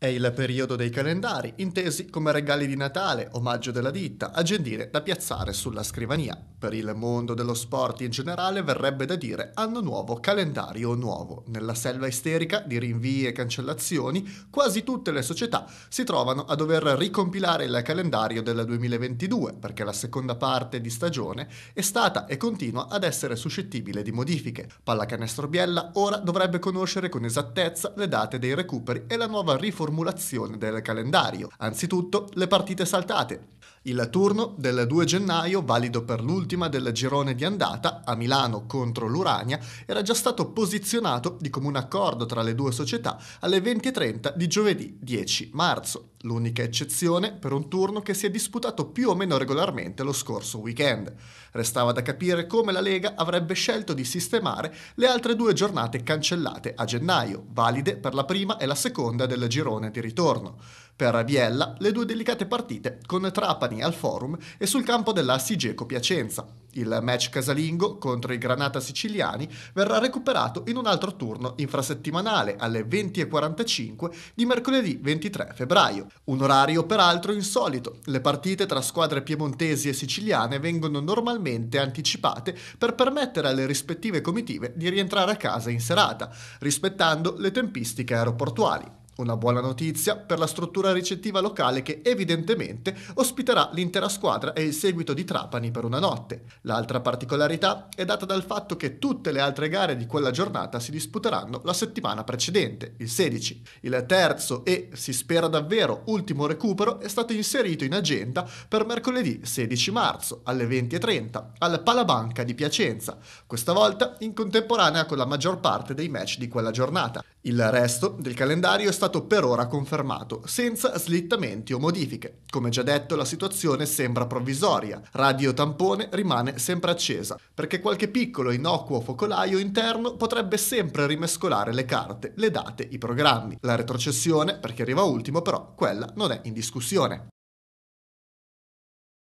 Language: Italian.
È il periodo dei calendari, intesi come regali di Natale, omaggio della ditta, agendine da piazzare sulla scrivania. Per il mondo dello sport in generale verrebbe da dire anno nuovo, calendario nuovo. Nella selva isterica di rinvii e cancellazioni, quasi tutte le società si trovano a dover ricompilare il calendario del 2022, perché la seconda parte di stagione è stata e continua ad essere suscettibile di modifiche. Pallacanestro Biella ora dovrebbe conoscere con esattezza le date dei recuperi e la nuova riformazione riformulazione del calendario. Anzitutto le partite saltate. Il turno del 2 gennaio, valido per l'ultima del girone di andata a Milano contro l'Urania, era già stato posizionato di comune accordo tra le due società alle 20.30 di giovedì 10 marzo l'unica eccezione per un turno che si è disputato più o meno regolarmente lo scorso weekend. Restava da capire come la Lega avrebbe scelto di sistemare le altre due giornate cancellate a gennaio, valide per la prima e la seconda del girone di ritorno. Per Biella le due delicate partite con Trapani al Forum e sul campo della Sigeco Piacenza, il match casalingo contro i Granata siciliani verrà recuperato in un altro turno infrasettimanale alle 20.45 di mercoledì 23 febbraio. Un orario peraltro insolito. Le partite tra squadre piemontesi e siciliane vengono normalmente anticipate per permettere alle rispettive comitive di rientrare a casa in serata, rispettando le tempistiche aeroportuali. Una buona notizia per la struttura ricettiva locale che evidentemente ospiterà l'intera squadra e il seguito di Trapani per una notte. L'altra particolarità è data dal fatto che tutte le altre gare di quella giornata si disputeranno la settimana precedente, il 16. Il terzo e, si spera davvero, ultimo recupero è stato inserito in agenda per mercoledì 16 marzo alle 20.30 al Palabanca di Piacenza, questa volta in contemporanea con la maggior parte dei match di quella giornata. Il resto del calendario è stato stato per ora confermato, senza slittamenti o modifiche. Come già detto, la situazione sembra provvisoria. Radio tampone rimane sempre accesa, perché qualche piccolo innocuo focolaio interno potrebbe sempre rimescolare le carte, le date, i programmi. La retrocessione, perché arriva ultimo però, quella non è in discussione.